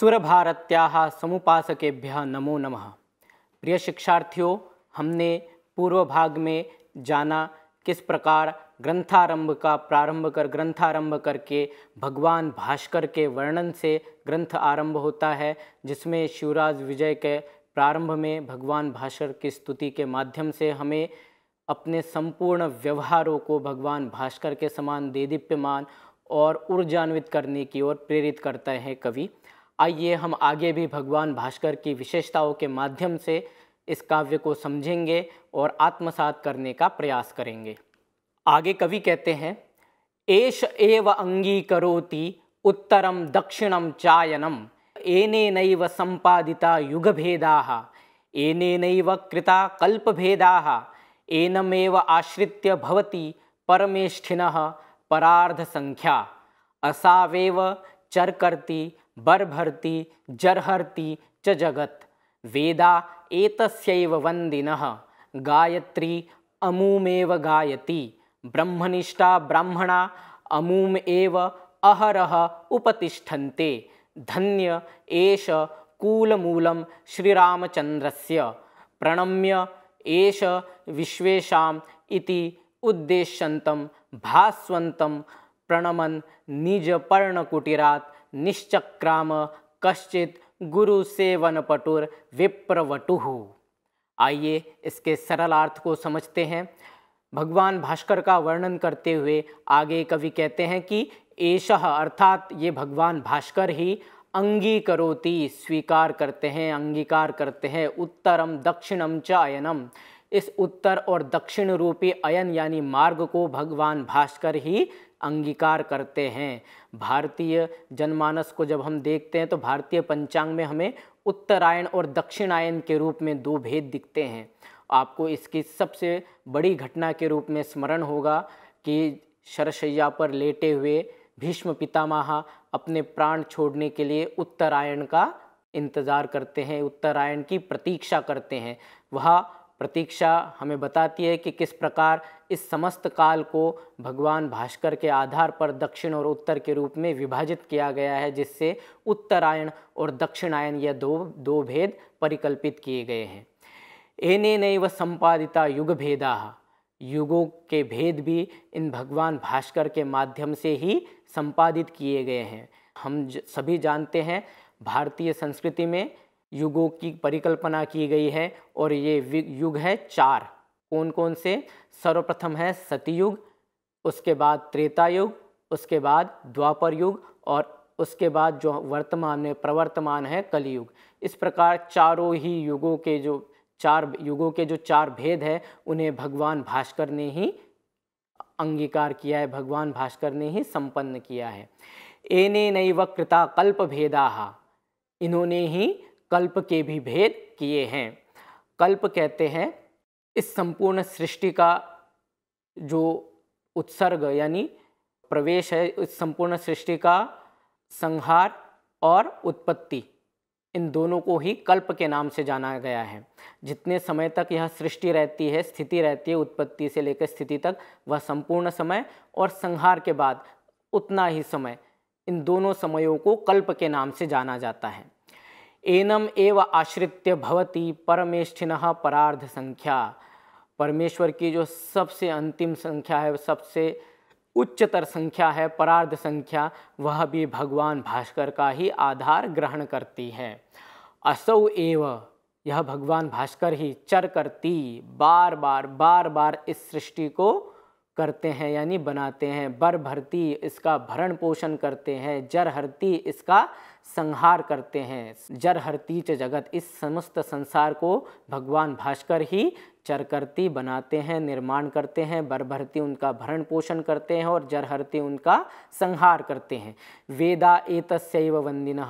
सुरभारत्याः समुपासकेभ्य नमो नमः प्रिय शिक्षार्थियों हमने पूर्व भाग में जाना किस प्रकार ग्रंथारंभ का प्रारंभ कर ग्रंथारंभ करके भगवान भास्कर के वर्णन से ग्रंथ आरंभ होता है जिसमें शिवराज विजय के प्रारंभ में भगवान भास्कर की स्तुति के माध्यम से हमें अपने संपूर्ण व्यवहारों को भगवान भास्कर के समान देदीप्यमान और ऊर्जान्वित करने की ओर प्रेरित करते हैं कवि आइए हम आगे भी भगवान भास्कर की विशेषताओं के माध्यम से इस काव्य को समझेंगे और आत्मसात करने का प्रयास करेंगे आगे कवि कहते हैं एष एव अंगी करोति उत्तरम दक्षिणम चायनम एने नैव संपादिता युगभेदा एने नैव कृता कल्पभेदा एनमेव आश्रित्य भवति परमेष्ठिन परार्ध संख्या असावेव चरकर्ति बर्भर्ति जर्हर्ति च जगत् वेदा एतस्यैव वन्दिनः गायत्री अमूमेव गायति ब्रह्मनिष्ठा ब्राह्मणा अमूम एव अहरः उपतिष्ठन्ते धन्य एष कूलमूलं श्रीरामचन्द्रस्य प्रणम्य एष विश्वेशाम् इति उद्देश्यन्तं भास्वन्तं प्रणमन् निजपर्णकुटिरात् निश्चक्राम कश्चित गुरु पटुर विप्रवटु आइए इसके सरलार्थ को समझते हैं भगवान भास्कर का वर्णन करते हुए आगे कवि कहते हैं कि एश अर्थात ये भगवान भास्कर ही अंगीकरोति स्वीकार करते हैं अंगीकार करते हैं उत्तरम दक्षिणम च अयनम इस उत्तर और दक्षिण रूपी अयन यानी मार्ग को भगवान भास्कर ही अंगीकार करते हैं भारतीय जनमानस को जब हम देखते हैं तो भारतीय पंचांग में हमें उत्तरायण और दक्षिणायन के रूप में दो भेद दिखते हैं आपको इसकी सबसे बड़ी घटना के रूप में स्मरण होगा कि शरशैया पर लेटे हुए भीष्म पितामह अपने प्राण छोड़ने के लिए उत्तरायण का इंतज़ार करते हैं उत्तरायण की प्रतीक्षा करते हैं वह प्रतीक्षा हमें बताती है कि किस प्रकार इस समस्त काल को भगवान भास्कर के आधार पर दक्षिण और उत्तर के रूप में विभाजित किया गया है जिससे उत्तरायण और दक्षिणायन यह दो दो भेद परिकल्पित किए गए हैं एने नैव संपादिता युग भेदा युगों के भेद भी इन भगवान भास्कर के माध्यम से ही संपादित किए गए हैं हम सभी जानते हैं भारतीय संस्कृति में युगों की परिकल्पना की गई है और ये युग है चार कौन कौन से सर्वप्रथम है सतयुग उसके बाद त्रेता युग उसके बाद द्वापर युग और उसके बाद जो वर्तमान में प्रवर्तमान है कलयुग इस प्रकार चारों ही युगों के जो चार युगों के जो चार भेद हैं उन्हें भगवान भास्कर ने ही अंगीकार किया है भगवान भास्कर ने ही संपन्न किया है एने नैव कृता कल्प भेदा इन्होंने ही कल्प के भी भेद किए हैं कल्प कहते हैं इस संपूर्ण सृष्टि का जो उत्सर्ग यानी प्रवेश है इस संपूर्ण सृष्टि का संहार और उत्पत्ति इन दोनों को ही कल्प के नाम से जाना गया है जितने समय तक यह सृष्टि रहती है स्थिति रहती है उत्पत्ति से लेकर स्थिति तक वह संपूर्ण समय और संहार के बाद उतना ही समय इन दोनों समयों को कल्प के नाम से जाना जाता है एनम एव आश्रित्य भवती परमेष्ठिन परार्ध संख्या परमेश्वर की जो सबसे अंतिम संख्या है सबसे उच्चतर संख्या है परार्ध संख्या वह भी भगवान भास्कर का ही आधार ग्रहण करती है असौ एव यह भगवान भास्कर ही चर करती बार बार बार बार इस सृष्टि को करते हैं यानी बनाते हैं बर भरती इसका भरण पोषण करते हैं जर हरती इसका संहार करते हैं जर हरतीच जगत इस समस्त संसार को भगवान भास्कर ही चरकर्ती बनाते हैं निर्माण करते हैं बरभरती उनका भरण पोषण करते हैं और जरहरती उनका संहार करते हैं वेदा एतस्व वंदिन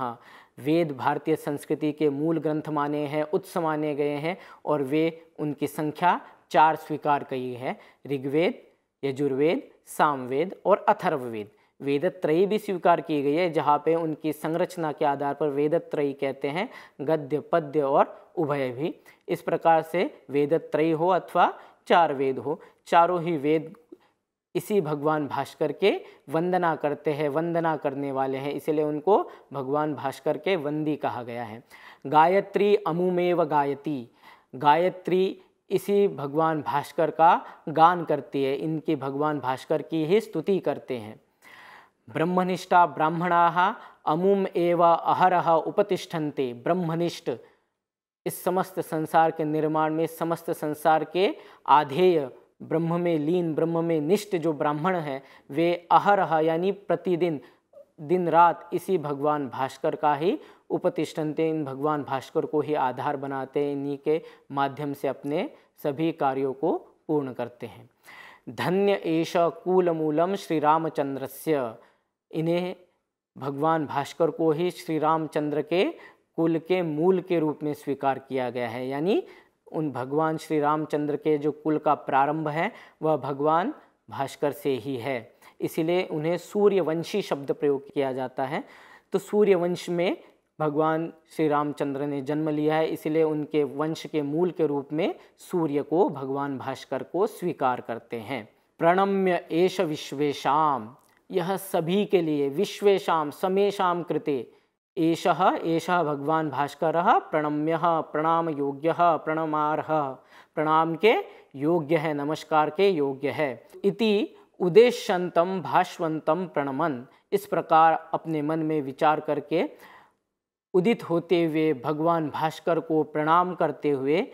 वेद भारतीय संस्कृति के मूल ग्रंथ माने हैं उत्स माने गए हैं और वे उनकी संख्या चार स्वीकार की है ऋग्वेद यजुर्वेद सामवेद और अथर्ववेद वेदत्रयी भी स्वीकार की गई है जहाँ पे उनकी संरचना के आधार पर वेदत्रयी कहते हैं गद्य पद्य और उभय भी इस प्रकार से वेदत्रयी हो अथवा चार वेद हो चारों ही वेद इसी भगवान भास्कर के वंदना करते हैं वंदना करने वाले हैं इसलिए उनको भगवान भास्कर के वंदी कहा गया है गायत्री अमुमेव गायती गायत्री इसी भगवान भास्कर का गान करती है इनकी भगवान भास्कर की ही स्तुति करते हैं ब्रह्मनिष्ठा ब्राह्मणा अमुम एव अहरह उपतिष्ठन्ते ब्रह्मनिष्ठ इस समस्त संसार के निर्माण में समस्त संसार के आधेय ब्रह्म में लीन ब्रह्म में निष्ठ जो ब्राह्मण हैं वे अहरह यानी प्रतिदिन दिन रात इसी भगवान भास्कर का ही उपतिष्ठनते इन भगवान भास्कर को ही आधार बनाते इन्हीं के माध्यम से अपने सभी कार्यों को पूर्ण करते हैं धन्य एष कूलमूलम श्री रामचंद्र से इन्हें भगवान भास्कर को ही श्री रामचंद्र के कुल के मूल के रूप में स्वीकार किया गया है यानी उन भगवान श्री रामचंद्र के जो कुल का प्रारंभ है वह भगवान भास्कर से ही है इसीलिए उन्हें सूर्यवंशी शब्द प्रयोग किया जाता है तो सूर्यवंश में भगवान श्री रामचंद्र ने जन्म लिया है इसलिए उनके वंश के मूल के रूप में सूर्य को भगवान भास्कर को स्वीकार करते हैं प्रणम्य एष विश्वेशम यह सभी के लिए विश्वेशा समेशा कृते एष एष भगवान भास्कर प्रणम्य प्रणाम योग्य प्रणमारह प्रणाम के योग्य है नमस्कार के योग्य है इति उदेशंतम भाष्वंतम प्रणमन इस प्रकार अपने मन में विचार करके उदित होते हुए भगवान भास्कर को प्रणाम करते हुए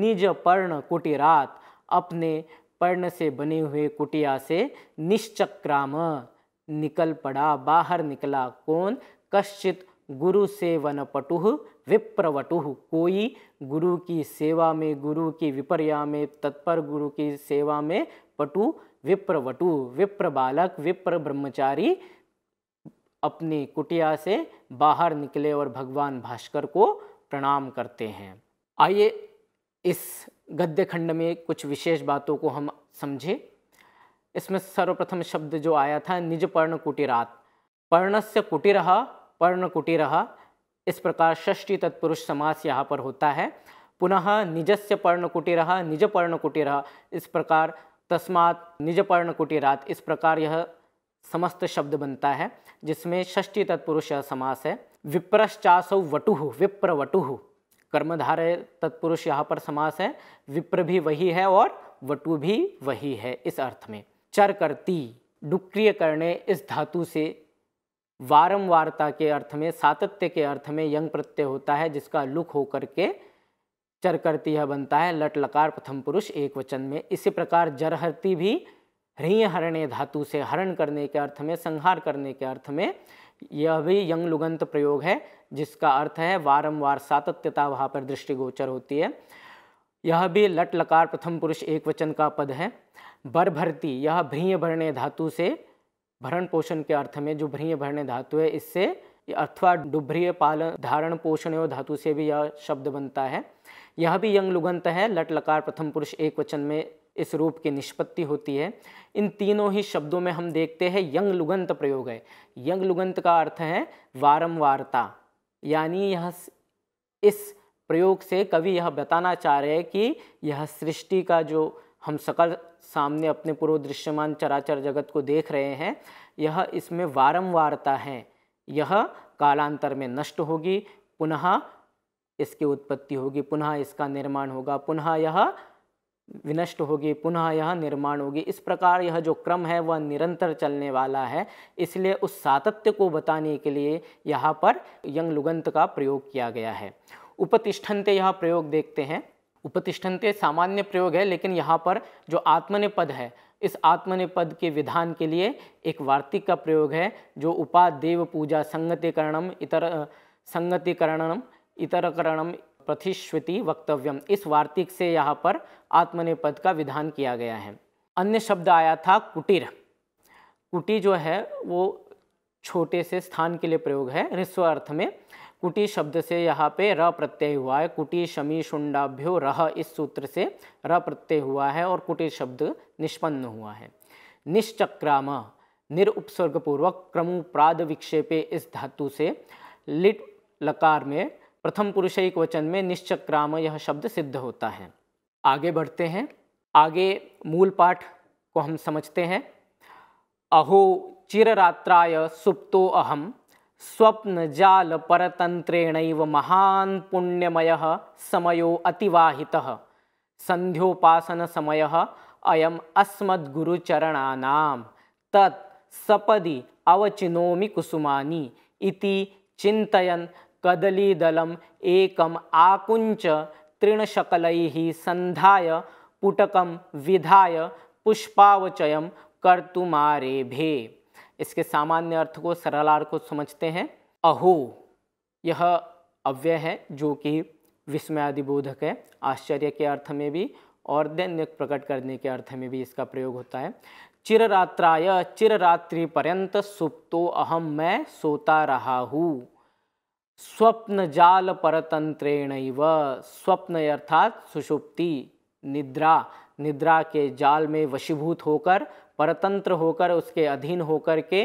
निज पर्ण कुटिरात अपने पर्ण से बने हुए कुटिया से निश्चक्राम निकल पड़ा बाहर निकला कौन कश्चित गुरु पटु विप्रवटु कोई गुरु की सेवा में गुरु की विपर्या में तत्पर गुरु की सेवा में पटु विप्रवटु विप्र बालक विप्र ब्रह्मचारी अपनी कुटिया से बाहर निकले और भगवान भास्कर को प्रणाम करते हैं आइए इस गद्य खंड में कुछ विशेष बातों को हम समझें इसमें सर्वप्रथम शब्द जो आया था निज पर्ण कुटीरात पर्णस्य कुटीर पर्ण कुटीर इस प्रकार षष्टी तत्पुरुष समास यहाँ पर होता है पुनः निजस्य पर्ण कुटीर निज पर्ण कुटीर इस प्रकार तस्मात निज पर्ण कुटीरात इस प्रकार यह समस्त शब्द बनता है जिसमें षष्टी तत्पुरुष समास है विप्रश्चासौ वटु विप्र वटु कर्मधारय तत्पुरुष यहाँ पर समास है विप्र भी वही है और वटु भी वही है इस अर्थ में चर करती डुक्रिय करने इस धातु से वारंवारता के अर्थ में सातत्य के अर्थ में यंग प्रत्यय होता है जिसका लुक होकर के चर करती यह बनता है लट लकार प्रथम पुरुष एक वचन में इसी प्रकार जरहरती भी ह्रीय हरणे धातु से हरण करने के अर्थ में संहार करने के अर्थ में यह भी यंग लुगंत प्रयोग है जिसका अर्थ है वारंवार सातत्यता वहाँ पर दृष्टिगोचर होती है यह भी लट लकार प्रथम पुरुष एक वचन का पद है बरभरती यह भ्रिय भरने धातु से भरण पोषण के अर्थ में जो भ्रिय भरने धातु है इससे अथवा डुभ्रिय पालन धारण पोषण एवं धातु से भी यह शब्द बनता है यह भी यंग लुगंत है लट लकार प्रथम पुरुष एक वचन में इस रूप की निष्पत्ति होती है इन तीनों ही शब्दों में हम देखते हैं यंग लुगंत प्रयोग है यंग लुगंत का अर्थ है वारंवारता यानी यह इस प्रयोग से कवि यह बताना चाह रहे हैं कि यह सृष्टि का जो हम सकल सामने अपने पूर्व दृश्यमान चराचर जगत को देख रहे हैं यह इसमें वारंवारता है यह कालांतर में नष्ट होगी पुनः इसकी उत्पत्ति होगी पुनः इसका निर्माण होगा पुनः यह विनष्ट होगी पुनः यह निर्माण होगी इस प्रकार यह जो क्रम है वह निरंतर चलने वाला है इसलिए उस सातत्य को बताने के लिए यहाँ पर यंग लुगंत का प्रयोग किया गया है उपतिष्ठन्ते यह प्रयोग देखते हैं उपतिष्ठनते सामान्य प्रयोग है लेकिन यहाँ पर जो पद है इस पद के विधान के लिए एक वार्तिक का प्रयोग है जो उपादेव पूजा संगतिकरणम इतर संगतिकरणम इतरकरणम प्रतिश्रुति वक्तव्यम इस वार्तिक से यहाँ पर पद का विधान किया गया है अन्य शब्द आया था कुटीर कुटी जो है वो छोटे से स्थान के लिए प्रयोग है रिस्व अर्थ में कुटी शब्द से यहाँ पे र प्रत्यय हुआ है कुटी शमी शुंडाभ्यो रह इस सूत्र से र प्रत्यय हुआ है और कुटी शब्द निष्पन्न हुआ है निश्चक्राम निरउपसर्गपूर्वक क्रमुप्राद विक्षेपे इस धातु से लिट लकार में प्रथम पुरुष एक वचन में निश्चक्राम यह शब्द सिद्ध होता है आगे बढ़ते हैं आगे मूल पाठ को हम समझते हैं अहो चिररात्राय सुप्तो अहम स्वप्नजाल परतंत्रेण महान पुण्यमय समयो अतिवाहितः संध्योपासन समय अयम अस्मद्गुरुचरणानाम तत् सपदि अवचिनोमि कुसुमानी इति चिंतयन कदलीदलम एकम आकुंच तृणशकलैः संधाय पुटकम विधाय पुष्पावचयम कर्तुमारेभे इसके सामान्य अर्थ को सरलार को समझते हैं अहो यह अव्यय है जो कि विस्मयादिबोधक है आश्चर्य के अर्थ में भी और दैन्य प्रकट करने के अर्थ में भी इसका प्रयोग होता है चिररात्राय चिररात्रि पर्यंत सुप्तो अहम मैं सोता रहा हूँ स्वप्न जाल परतंत्रेण स्वप्न अर्थात सुषुप्ति निद्रा निद्रा के जाल में वशीभूत होकर परतंत्र होकर उसके अधीन होकर के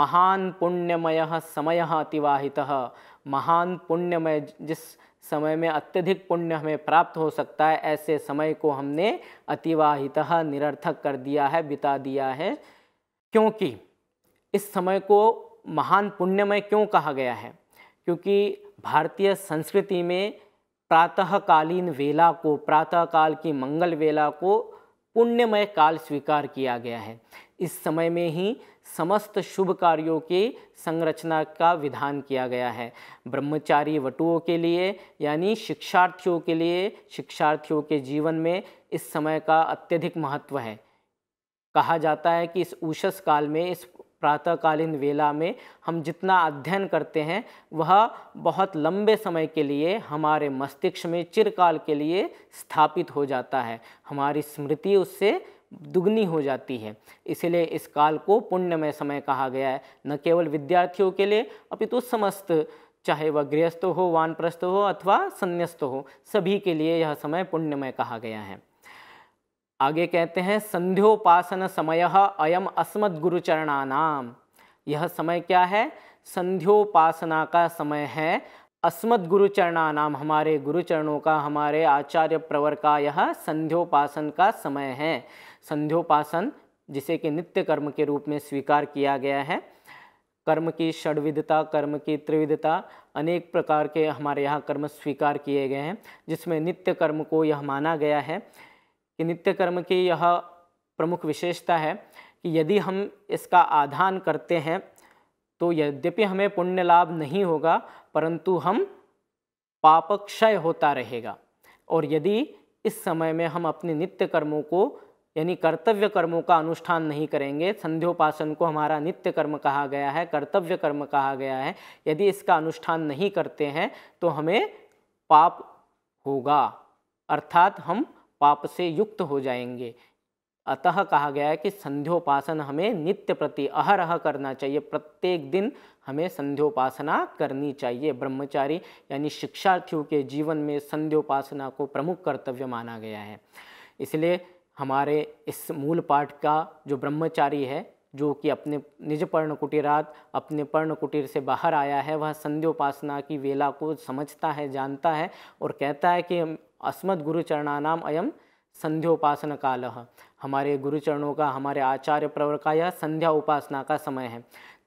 महान पुण्यमय समय अतिवाहित महान पुण्यमय जिस समय में अत्यधिक पुण्य हमें प्राप्त हो सकता है ऐसे समय को हमने अतिवाहित निरर्थक कर दिया है बिता दिया है क्योंकि इस समय को महान पुण्यमय क्यों कहा गया है क्योंकि भारतीय संस्कृति में प्रातःकालीन वेला को प्रातःकाल की मंगल वेला को पुण्यमय काल स्वीकार किया गया है इस समय में ही समस्त शुभ कार्यों की संरचना का विधान किया गया है ब्रह्मचारी वटुओं के लिए यानी शिक्षार्थियों के लिए शिक्षार्थियों के जीवन में इस समय का अत्यधिक महत्व है कहा जाता है कि इस उषस काल में इस प्रातःकालीन वेला में हम जितना अध्ययन करते हैं वह बहुत लंबे समय के लिए हमारे मस्तिष्क में चिरकाल के लिए स्थापित हो जाता है हमारी स्मृति उससे दुगनी हो जाती है इसलिए इस काल को पुण्यमय समय कहा गया है न केवल विद्यार्थियों के लिए अपितु तो समस्त चाहे वह गृहस्थ हो वानप्रस्थ हो अथवा संन्यस्त हो सभी के लिए यह समय पुण्यमय कहा गया है आगे कहते हैं संध्योपासन समय अयम अस्मद गुरुचरणानाम यह समय क्या है संध्योपासना का समय है अस्मद गुरुचरणा नाम हमारे गुरुचरणों का हमारे आचार्य प्रवर का यह संध्योपासन का समय है संध्योपासन जिसे कि नित्य कर्म के रूप में स्वीकार किया गया है कर्म की षडविधता कर्म की त्रिविधता अनेक प्रकार के हमारे यहाँ कर्म स्वीकार किए गए हैं जिसमें नित्य कर्म को यह माना गया है कि नित्य कर्म की यह प्रमुख विशेषता है कि यदि हम इसका आधान करते हैं तो यद्यपि हमें पुण्य लाभ नहीं होगा परंतु हम पाप क्षय होता रहेगा और यदि इस समय में हम अपने नित्य कर्मों को यानी कर्तव्य कर्मों का अनुष्ठान नहीं करेंगे संध्योपासन को हमारा नित्य कर्म कहा गया है कर्तव्य कर्म कहा गया है यदि इसका अनुष्ठान नहीं करते हैं तो हमें पाप होगा अर्थात हम पाप से युक्त हो जाएंगे अतः कहा गया है कि संध्योपासन हमें नित्य प्रति अहरह करना चाहिए प्रत्येक दिन हमें संध्योपासना करनी चाहिए ब्रह्मचारी यानी शिक्षार्थियों के जीवन में संध्योपासना को प्रमुख कर्तव्य माना गया है इसलिए हमारे इस मूल पाठ का जो ब्रह्मचारी है जो कि अपने निज पर्ण कुटीरात अपने पर्ण कुटीर से बाहर आया है वह संध्योपासना की वेला को समझता है जानता है और कहता है कि अस्मद गुरुचरणानाम अयम संध्योपासन काल हमारे गुरुचरणों का हमारे आचार्य प्रवर का यह संध्या उपासना का समय है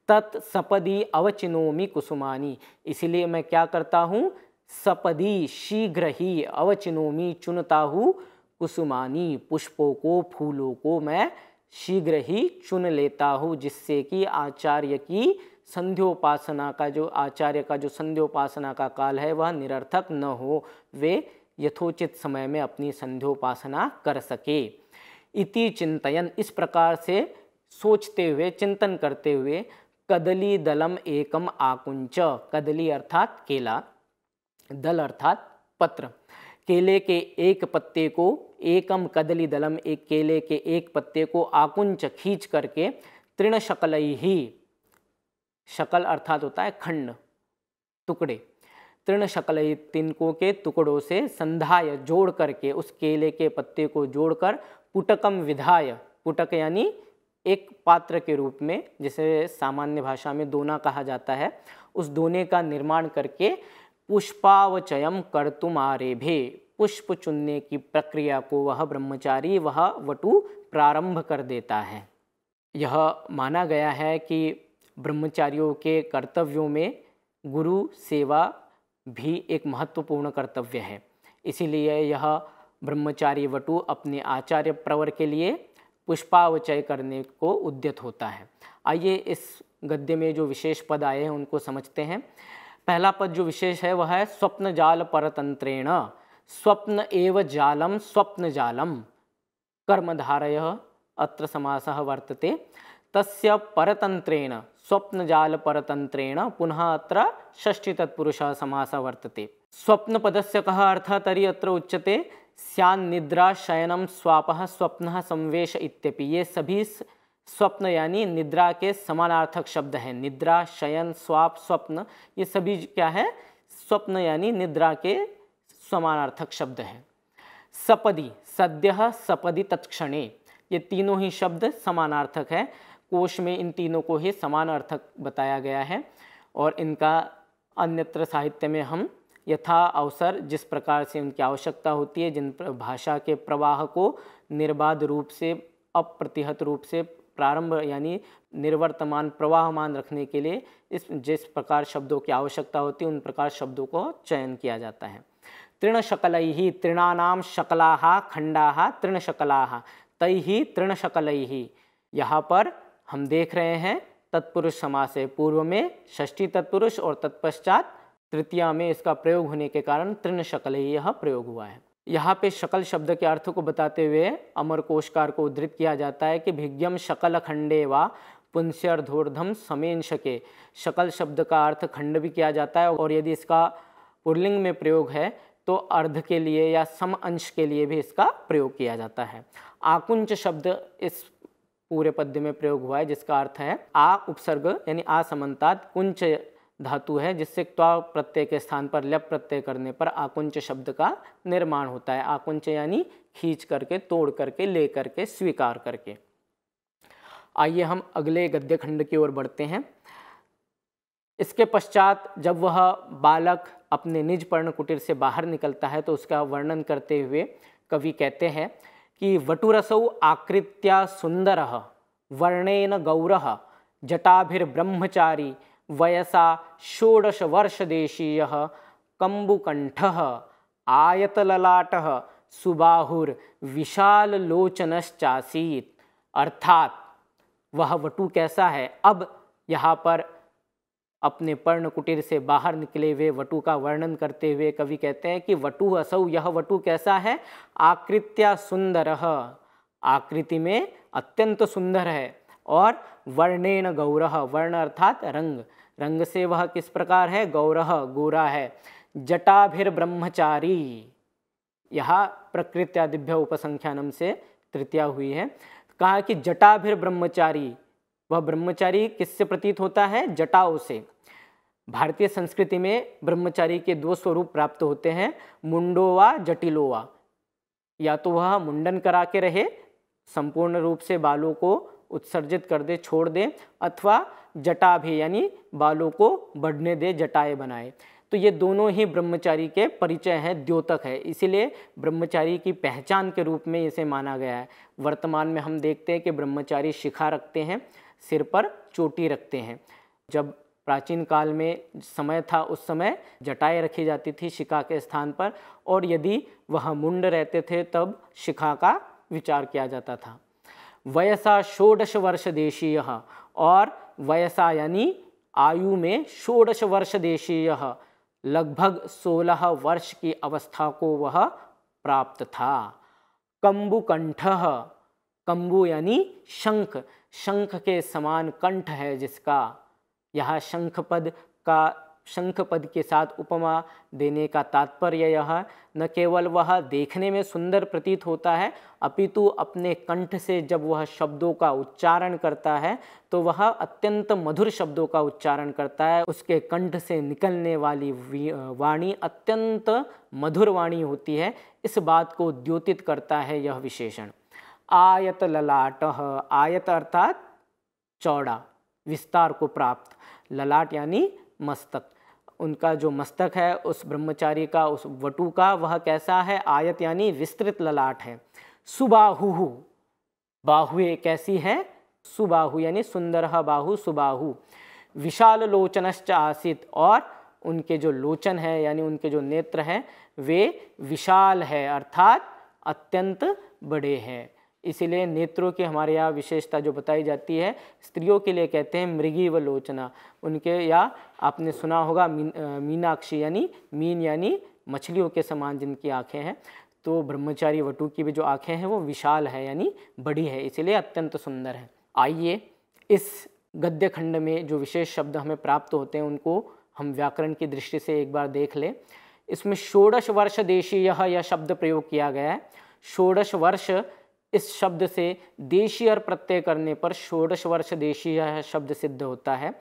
तत्सपदी अवचिनोमी कुसुमानी इसीलिए मैं क्या करता हूँ सपदी शीघ्र ही अवचिनोमी चुनता हूँ कुसुमानी पुष्पों को फूलों को मैं शीघ्र ही चुन लेता हूँ जिससे कि आचार्य की संध्योपासना का जो आचार्य का जो संध्योपासना का काल है वह निरर्थक न हो वे यथोचित समय में अपनी संध्योपासना कर सके इति चिंतन इस प्रकार से सोचते हुए चिंतन करते हुए कदली दलम एकम आकुंच कदली अर्थात केला दल अर्थात पत्र केले के एक पत्ते को एकम कदली दलम एक केले के एक पत्ते को आकुंच खींच करके तृण शकल ही शकल अर्थात होता है खंड टुकड़े तीर्ण शक्ल तिनकों के टुकड़ों से संधाय जोड़ करके उस केले के पत्ते को जोड़कर पुटकम विधाय पुटक यानी एक पात्र के रूप में जिसे सामान्य भाषा में दोना कहा जाता है उस दोने का निर्माण करके पुष्पावचयम कर कर्तुम आरेभे पुष्प चुनने की प्रक्रिया को वह ब्रह्मचारी वह वटु प्रारंभ कर देता है यह माना गया है कि ब्रह्मचारियों के कर्तव्यों में गुरु सेवा भी एक महत्वपूर्ण कर्तव्य है इसीलिए यह ब्रह्मचारी वटु अपने आचार्य प्रवर के लिए पुष्पावचय करने को उद्यत होता है आइए इस गद्य में जो विशेष पद आए हैं उनको समझते हैं पहला पद जो विशेष है वह है स्वप्न जाल परतंत्रेण स्वप्न एव जालम स्वप्न जालम कर्मधारय अत्र समासः वर्तते तस्य परतंत्रेण परतंत्रेण पुनः अत्र तत्पुरुष समास वर्तते पदस्य कः अर्थः तर्हि अत्र उच्यते निद्रा शयनम स्वापः स्वप्न संवेश इत्यपि ये सभी स्वप्न यानी निद्रा के समानार्थक शब्द हैं निद्रा शयन स्वाप स्वप्न ये सभी क्या है स्वप्न यानी निद्रा के समानार्थक शब्द हैं सपदी सद्य सपदी तत्क्षणे ये तीनों ही शब्द समानार्थक हैं कोश में इन तीनों को ही समान अर्थक बताया गया है और इनका अन्यत्र साहित्य में हम यथा अवसर जिस प्रकार से उनकी आवश्यकता होती है जिन भाषा के प्रवाह को निर्बाध रूप से अप्रतिहत रूप से प्रारंभ यानी निर्वर्तमान प्रवाहमान रखने के लिए इस जिस प्रकार शब्दों की आवश्यकता होती है उन प्रकार शब्दों को चयन किया जाता है शकल ही तृणानाम शकला खंडा तृणशकला तय ही तृण शकल ही यहाँ पर हम देख रहे हैं तत्पुरुष समास है पूर्व में षष्ठी तत्पुरुष और तत्पश्चात तृतीया में इसका प्रयोग होने के कारण तृण शकल ही यह प्रयोग हुआ है यहाँ पे शकल शब्द के अर्थ को बताते हुए अमर कोशकार को उद्धृत किया जाता है कि भिज्ञम शकल खंडे व पुंस्यर्धोर्धम समेन शके शकल शब्द का अर्थ खंड भी किया जाता है और यदि इसका पुरलिंग में प्रयोग है तो अर्ध के लिए या सम अंश के लिए भी इसका प्रयोग किया जाता है आकुंच शब्द इस पूरे पद्य में प्रयोग हुआ है जिसका अर्थ है आ उपसर्ग यानी आ समानताद कुंच धातु है जिससे त्वा प्रत्यय के स्थान पर लप प्रत्यय करने पर आकुंच शब्द का निर्माण होता है आकुंच यानी खींच करके तोड़ करके ले करके स्वीकार करके आइए हम अगले गद्य खंड की ओर बढ़ते हैं इसके पश्चात जब वह बालक अपने निज पर्ण कुटीर से बाहर निकलता है तो उसका वर्णन करते हुए कवि कहते हैं कि वटुरसौ आकृत्या सुंदर वर्णेन गौर जटाभिर्ब्रह्मचारी वयसा षोडशवर्षदेशीय कंबुकंठ आयतललाट सुबाहुर्विशालोचनश्चासीत अर्थात वह वटु कैसा है अब यहाँ पर अपने पर्ण कुटीर से बाहर निकले हुए वटु का वर्णन करते हुए कवि कहते हैं कि वटु असौ यह वटु कैसा है आकृत्या सुंदर आकृति में अत्यंत सुंदर है और वर्णेन गौरह वर्ण अर्थात रंग रंग से वह किस प्रकार है गौरह गोरा है जटाभिर ब्रह्मचारी यह प्रकृत्यादिभ्य उपसंख्यानम से तृतीया हुई है कहा कि जटाभिर ब्रह्मचारी वह ब्रह्मचारी किससे प्रतीत होता है जटाओं से भारतीय संस्कृति में ब्रह्मचारी के दो स्वरूप प्राप्त होते हैं मुंडो व जटिलो व या तो वह मुंडन करा के रहे संपूर्ण रूप से बालों को उत्सर्जित कर दे छोड़ दे अथवा जटा भी यानी बालों को बढ़ने दे जटाए बनाए तो ये दोनों ही ब्रह्मचारी के परिचय हैं द्योतक है इसीलिए ब्रह्मचारी की पहचान के रूप में इसे माना गया है वर्तमान में हम देखते हैं कि ब्रह्मचारी शिखा रखते हैं सिर पर चोटी रखते हैं जब प्राचीन काल में समय था उस समय जटाएं रखी जाती थी शिखा के स्थान पर और यदि वह मुंड रहते थे तब शिखा का विचार किया जाता था वयसा षोडश वर्ष देशीय और वयसा यानी आयु में षोडश वर्ष देशीय लगभग सोलह वर्ष की अवस्था को वह प्राप्त था कंबुकंठ कंबु यानी शंख शंख के समान कंठ है जिसका यह शंखपद का शंखपद के साथ उपमा देने का तात्पर्य यह न केवल वह देखने में सुंदर प्रतीत होता है अपितु अपने कंठ से जब वह शब्दों का उच्चारण करता है तो वह अत्यंत मधुर शब्दों का उच्चारण करता है उसके कंठ से निकलने वाली वाणी अत्यंत मधुर वाणी होती है इस बात को द्योतित करता है यह विशेषण आयत ललाट आयत अर्थात चौड़ा विस्तार को प्राप्त ललाट यानी मस्तक उनका जो मस्तक है उस ब्रह्मचारी का उस वटु का वह कैसा है आयत यानी विस्तृत ललाट है सुबाहु बाहुए कैसी है सुबाहु यानी सुंदर बाहु सुबाहु विशाल लोचनश्च आसित और उनके जो लोचन है यानी उनके जो नेत्र हैं वे विशाल है अर्थात अत्यंत बड़े हैं इसीलिए नेत्रों की हमारे यहाँ विशेषता जो बताई जाती है स्त्रियों के लिए कहते हैं मृगी व लोचना उनके या आपने सुना होगा मीन, मीनाक्षी यानी मीन यानी मछलियों के समान जिनकी आँखें हैं तो ब्रह्मचारी वटु की भी जो आँखें हैं वो विशाल है यानी बड़ी है इसीलिए अत्यंत सुंदर है आइए इस गद्य खंड में जो विशेष शब्द हमें प्राप्त होते हैं उनको हम व्याकरण की दृष्टि से एक बार देख लें इसमें षोडश वर्ष देशी यह शब्द प्रयोग किया गया है षोडश वर्ष इस शब्द से देशीय प्रत्यय करने पर षोडश वर्ष देशी शब्द सिद्ध होता है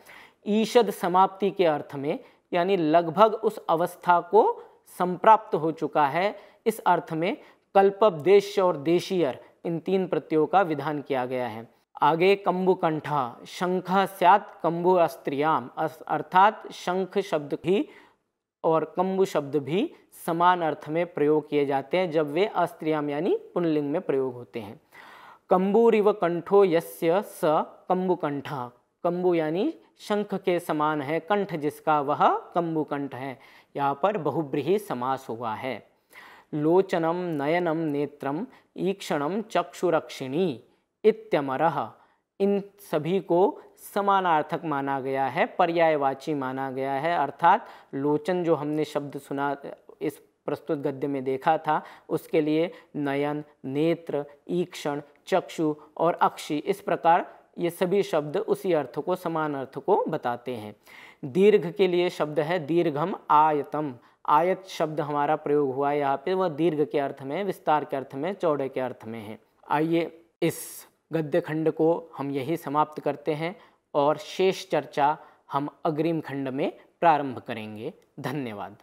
ईषद समाप्ति के अर्थ में यानी लगभग उस अवस्था को संप्राप्त हो चुका है इस अर्थ में कल्पब देश और देशीयर इन तीन प्रत्ययों का विधान किया गया है आगे कंबुकंठा शंख स्यात कंबु अस्त्रियाम अर्थात शंख शब्द ही और कम्बु शब्द भी समान अर्थ में प्रयोग किए जाते हैं जब वे अस्त्रियाम यानी पुनलिंग में प्रयोग होते हैं कम्बूरिव कंठो यस्य स कम्बुकंठ कम्बु यानी शंख के समान है कंठ जिसका वह कम्बुकंठ है यहाँ पर बहुब्रीही समास हुआ है लोचनम नयनम नेत्रम ईक्षणम चक्षुरक्षिणी इत्यमर इन सभी को समानार्थक माना गया है पर्यायवाची माना गया है अर्थात लोचन जो हमने शब्द सुना इस प्रस्तुत गद्य में देखा था उसके लिए नयन नेत्र ईक्षण चक्षु और अक्षी इस प्रकार ये सभी शब्द उसी अर्थ को समान अर्थ को बताते हैं दीर्घ के लिए शब्द है दीर्घम आयतम आयत शब्द हमारा प्रयोग हुआ है यहाँ पे वह दीर्घ के अर्थ में विस्तार के अर्थ में चौड़े के अर्थ में है आइए इस गद्य खंड को हम यही समाप्त करते हैं और शेष चर्चा हम अग्रिम खंड में प्रारंभ करेंगे धन्यवाद